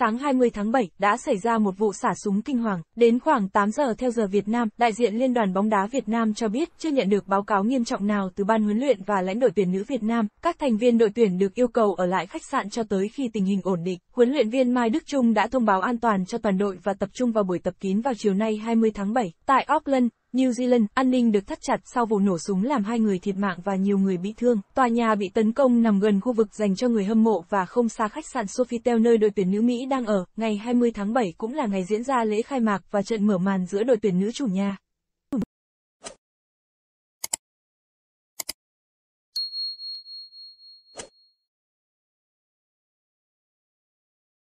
sáng 20 tháng 7 đã xảy ra một vụ xả súng kinh hoàng. Đến khoảng 8 giờ theo giờ Việt Nam, đại diện Liên đoàn bóng đá Việt Nam cho biết chưa nhận được báo cáo nghiêm trọng nào từ ban huấn luyện và lãnh đội tuyển nữ Việt Nam. Các thành viên đội tuyển được yêu cầu ở lại khách sạn cho tới khi tình hình ổn định. Huấn luyện viên Mai Đức Trung đã thông báo an toàn cho toàn đội và tập trung vào buổi tập kín vào chiều nay 20 tháng 7 tại Auckland. New Zealand, an ninh được thắt chặt sau vụ nổ súng làm hai người thiệt mạng và nhiều người bị thương. Tòa nhà bị tấn công nằm gần khu vực dành cho người hâm mộ và không xa khách sạn Sofitel nơi đội tuyển nữ Mỹ đang ở. Ngày 20 tháng 7 cũng là ngày diễn ra lễ khai mạc và trận mở màn giữa đội tuyển nữ chủ nhà.